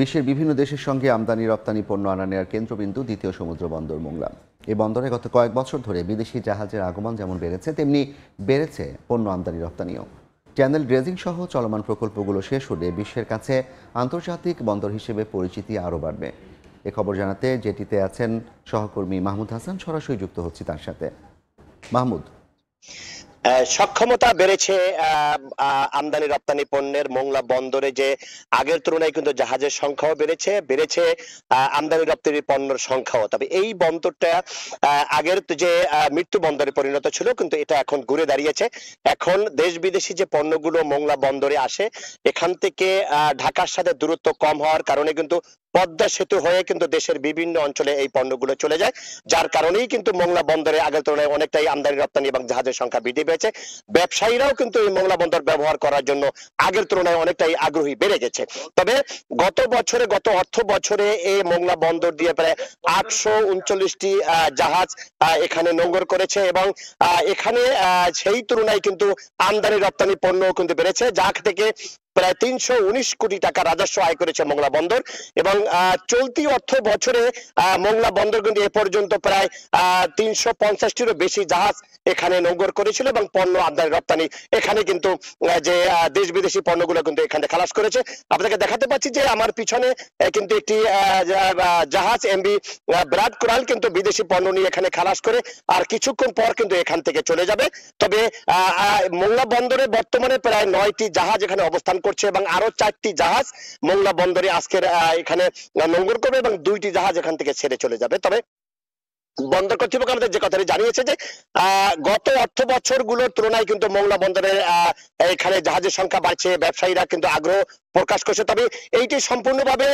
বিশ্বের বিভিন্ন দেশের সঙ্গে আমদানি রপ্তানি পণ্য আনা নেওয়ার কেন্দ্রবিন্দু দ্বিতীয় সমুদ্র বন্দর মোংলা এই বন্দরে গত কয়েক বছর ধরে বিদেশি জাহাজের আগমন যেমন বেড়েছে তেমনি বেড়েছে পণ্য আমদানি রপ্তানিও চ্যানেল ড্রেজিং সহ চলমান প্রকল্পগুলো শেষ হলে বিশ্বের কাছে আন্তর্জাতিক বন্দর হিসেবে পরিচিতি আরও বাড়বে এ খবর জানাতে জেটিতে আছেন সহকর্মী মাহমুদ হাসান সরাসরি যুক্ত হচ্ছে তার সাথে মাহমুদ সক্ষমতা বেড়েছে আমদানি রপ্তানি পণ্যের মোংলা বন্দরে যে আগের তুলনায় কিন্তু জাহাজের সংখ্যাও বেড়েছে বেড়েছে আমদানি রপ্তানি পণ্যের সংখ্যাও তবে এই বন্দরটা আগের যে মৃত্যু বন্দরে পরিণত ছিল কিন্তু এটা এখন ঘুরে দাঁড়িয়েছে এখন দেশ বিদেশি যে পণ্যগুলো মোংলা বন্দরে আসে এখান থেকে ঢাকার সাথে দূরত্ব কম হওয়ার কারণে কিন্তু পদ্মা সেতু হয়ে কিন্তু দেশের বিভিন্ন অঞ্চলে এই পণ্যগুলো চলে যায় যার কারণেই কিন্তু মংলা বন্দরে আগের তুলনায় অনেকটাই আমদানি রপ্তানি এবং জাহাজের সংখ্যা বৃদ্ধি পেয়েছে ব্যবসায়ীরাও কিন্তু এই মংলা বন্দর ব্যবহার করার জন্য আগের তুলনায় অনেকটাই আগ্রহী বেড়ে গেছে তবে গত বছরে গত অর্থ বছরে এই মংলা বন্দর দিয়ে প্রায় আটশো উনচল্লিশটি জাহাজ এখানে নোঙ্গর করেছে এবং এখানে সেই তুলনায় কিন্তু আমদানি রপ্তানি পণ্যও কিন্তু বেড়েছে যা থেকে প্রায় তিনশো কোটি টাকা রাজস্ব আয় করেছে মংলা বন্দর এবং চলতি অর্থ বছরে মংলা বন্দর কিন্তু এ পর্যন্ত প্রায় তিনশো পঞ্চাশটিরও বেশি জাহাজ এখানে নোঙ্গর করেছিল এবং পণ্য আমদানি রপ্তানি এখানে কিন্তু যে দেশ বিদেশি পণ্যগুলো কিন্তু এখানে খালাস করেছে আপনাকে দেখাতে পাচ্ছি যে আমার পিছনে কিন্তু একটি জাহাজ এমবি ব্রাড কোরাল কিন্তু বিদেশি পণ্য নিয়ে এখানে খালাস করে আর কিছুক্ষণ পর কিন্তু এখান থেকে চলে যাবে তবে মোংলা বন্দরে বর্তমানে প্রায় নয়টি জাহাজ এখানে অবস্থান করছে এবং আরো চারটি জাহাজ মোংলা বন্দরে আজকের এখানে নোঙ্গর করবে এবং দুইটি জাহাজ এখান থেকে ছেড়ে চলে যাবে তবে বন্দর কর্তৃপক্ষ আমাদের যে কথাটি জানিয়েছে যে গত অর্থ বছর গুলোর তুলনায় কিন্তু মোংলা বন্দরের এখানে জাহাজের সংখ্যা বাড়ছে ব্যবসায়ীরা কিন্তু আগ্রহ প্রকাশ করছে তবে এইটি সম্পূর্ণভাবে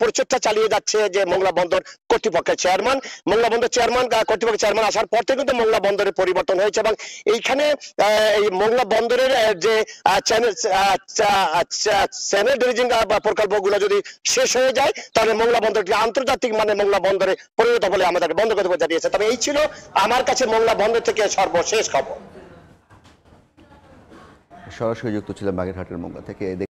পরিচর্যা চালিয়ে যাচ্ছে যে মোংলা বন্দর কর্তৃপক্ষের চেয়ারম্যান মোংলা বন্দর চেয়ারম্যান কর্তৃপক্ষের চেয়ারম্যান আসার পর থেকে কিন্তু মোংলা বন্দরের পরিবর্তন হয়েছে এবং এইখানে এই মোংলা বন্দরের যে চ্যানেল আচ্ছা, আচ্ছা, ড্রেজিং প্রকল্পগুলো যদি শেষ হয়ে যায় তাহলে মোংলা বন্দরটি আন্তর্জাতিক মানে মোংলা বন্দরে পরিণত বলে আমাদের বন্ধ করতে জানিয়েছে তবে এই ছিল আমার কাছে মোংলা বন্দর থেকে সর্বশেষ খবর সরাসরি যুক্ত ছিলাম বাগেরহাটের মোংলা থেকে